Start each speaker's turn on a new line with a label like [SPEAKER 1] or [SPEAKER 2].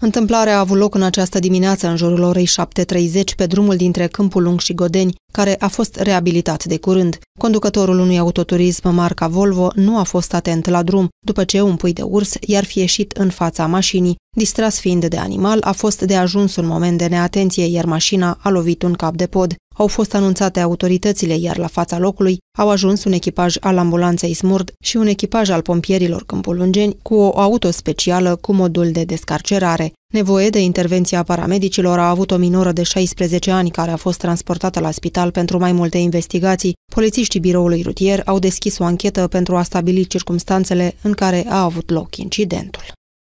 [SPEAKER 1] Întâmplarea a avut loc în această dimineață în jurul orei 7.30 pe drumul dintre Câmpul Lung și Godeni, care a fost reabilitat de curând. Conducătorul unui autoturism marca Volvo nu a fost atent la drum, după ce un pui de urs i-ar fi ieșit în fața mașinii. Distras fiind de animal, a fost de ajuns un moment de neatenție, iar mașina a lovit un cap de pod au fost anunțate autoritățile, iar la fața locului au ajuns un echipaj al ambulanței Smurd și un echipaj al pompierilor Câmpulungeni cu o auto specială cu modul de descarcerare. Nevoie de intervenția paramedicilor a avut o minoră de 16 ani care a fost transportată la spital pentru mai multe investigații. Polițiștii biroului rutier au deschis o anchetă pentru a stabili circumstanțele în care a avut loc incidentul.